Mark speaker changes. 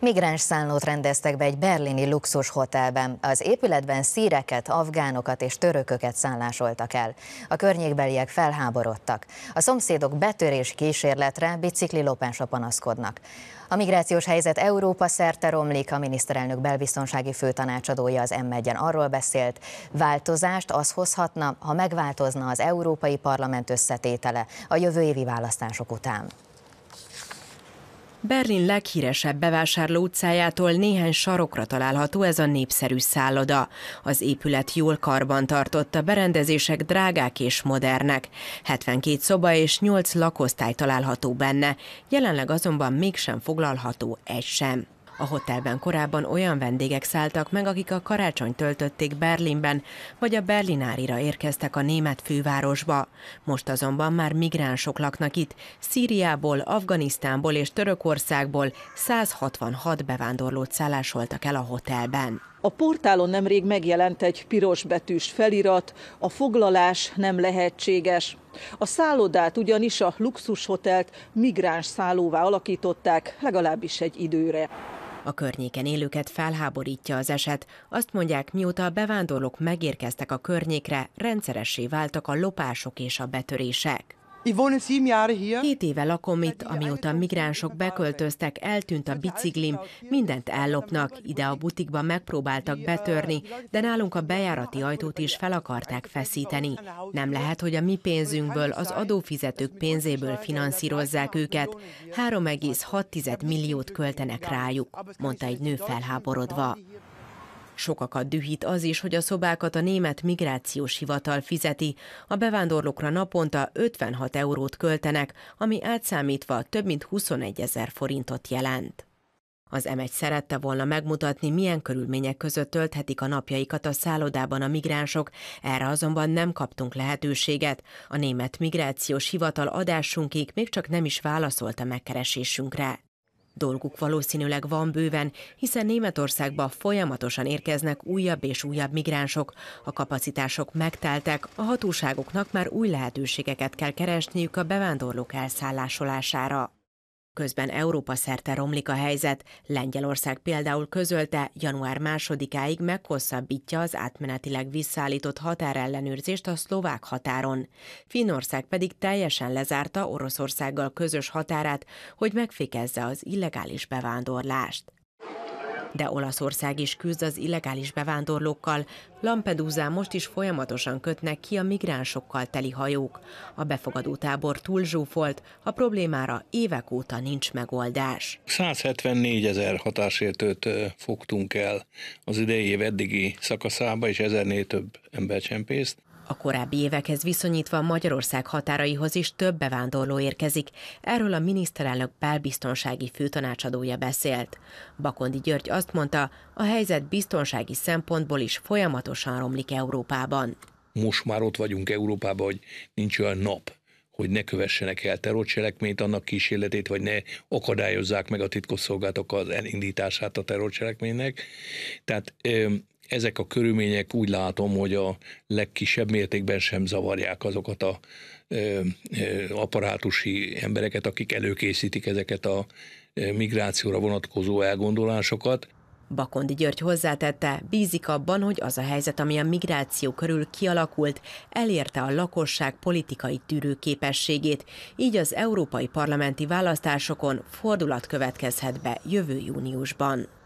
Speaker 1: Migráns szállót rendeztek be egy berlini luxus hotelben. Az épületben szíreket, afgánokat és törököket szállásoltak el. A környékbeliek felháborodtak. A szomszédok betörés kísérletre bicikli lopásra panaszkodnak. A migrációs helyzet Európa szerte romlik, a miniszterelnök belbiztonsági főtanácsadója az m arról beszélt, változást az hozhatna, ha megváltozna az Európai Parlament összetétele a jövő évi választások után.
Speaker 2: Berlin leghíresebb bevásárló utcájától néhány sarokra található ez a népszerű szálloda. Az épület jól karban tartotta, berendezések drágák és modernek. 72 szoba és 8 lakosztály található benne, jelenleg azonban mégsem foglalható egy sem. A hotelben korábban olyan vendégek szálltak meg, akik a karácsony töltötték Berlinben, vagy a Berlinárira érkeztek a német fővárosba. Most azonban már migránsok laknak itt, Szíriából, Afganisztánból és Törökországból 166 bevándorlót szállásoltak el a hotelben.
Speaker 1: A portálon nemrég megjelent egy piros betűs felirat, a foglalás nem lehetséges. A szállodát ugyanis a luxushotelt migráns szállóvá alakították legalábbis egy időre.
Speaker 2: A környéken élőket felháborítja az eset. Azt mondják, mióta a bevándorlók megérkeztek a környékre, rendszeressé váltak a lopások és a betörések. Hét éve lakom itt, amióta migránsok beköltöztek, eltűnt a biciklim, mindent ellopnak, ide a butikba megpróbáltak betörni, de nálunk a bejárati ajtót is fel akarták feszíteni. Nem lehet, hogy a mi pénzünkből, az adófizetők pénzéből finanszírozzák őket. 3,6 milliót költenek rájuk, mondta egy nő felháborodva. Sokakat dühít az is, hogy a szobákat a német migrációs hivatal fizeti. A bevándorlókra naponta 56 eurót költenek, ami átszámítva több mint 21 ezer forintot jelent. Az M1 szerette volna megmutatni, milyen körülmények között tölthetik a napjaikat a szállodában a migránsok, erre azonban nem kaptunk lehetőséget. A német migrációs hivatal adásunkig még csak nem is válaszolt a megkeresésünkre. Dolguk valószínűleg van bőven, hiszen Németországba folyamatosan érkeznek újabb és újabb migránsok. A kapacitások megteltek, a hatóságoknak már új lehetőségeket kell keresniük a bevándorlók elszállásolására. Közben Európa szerte romlik a helyzet, Lengyelország például közölte, január másodikáig meghosszabbítja az átmenetileg visszaállított határellenőrzést a szlovák határon. Finnország pedig teljesen lezárta Oroszországgal közös határát, hogy megfékezze az illegális bevándorlást. De Olaszország is küzd az illegális bevándorlókkal, Lampedusa most is folyamatosan kötnek ki a migránsokkal teli hajók. A befogadó tábor túl zsúfolt, a problémára évek óta nincs megoldás.
Speaker 3: 174 ezer hatásértőt fogtunk el az idei év eddigi szakaszába, és ezernél több embercsempészt. A
Speaker 2: korábbi évekhez viszonyítva Magyarország határaihoz is több bevándorló érkezik. Erről a miniszterelnök belbiztonsági főtanácsadója beszélt. Bakondi György azt mondta, a helyzet biztonsági szempontból is folyamatosan
Speaker 3: romlik Európában. Most már ott vagyunk Európában, hogy nincs olyan nap, hogy ne kövessenek el terrorcselekményt, annak kísérletét, vagy ne akadályozzák meg a titkosszolgálatok az elindítását a terrorcselekménynek. Tehát ezek a körülmények úgy látom, hogy a legkisebb mértékben sem zavarják azokat a ö, ö, apparátusi embereket, akik előkészítik ezeket a migrációra vonatkozó elgondolásokat.
Speaker 2: Bakondi György hozzátette, bízik abban, hogy az a helyzet, ami a migráció körül kialakult, elérte a lakosság politikai tűrőképességét, így az európai parlamenti választásokon fordulat következhet be jövő júniusban.